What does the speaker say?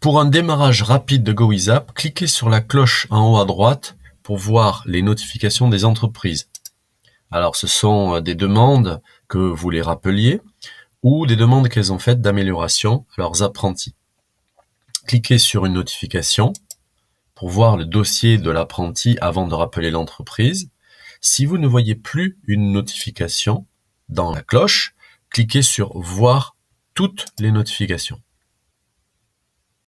Pour un démarrage rapide de GoEasyApp, cliquez sur la cloche en haut à droite pour voir les notifications des entreprises. Alors ce sont euh, des demandes que vous les rappeliez ou des demandes qu'elles ont faites d'amélioration à leurs apprentis. Cliquez sur une notification pour voir le dossier de l'apprenti avant de rappeler l'entreprise. Si vous ne voyez plus une notification dans la cloche, cliquez sur Voir toutes les notifications.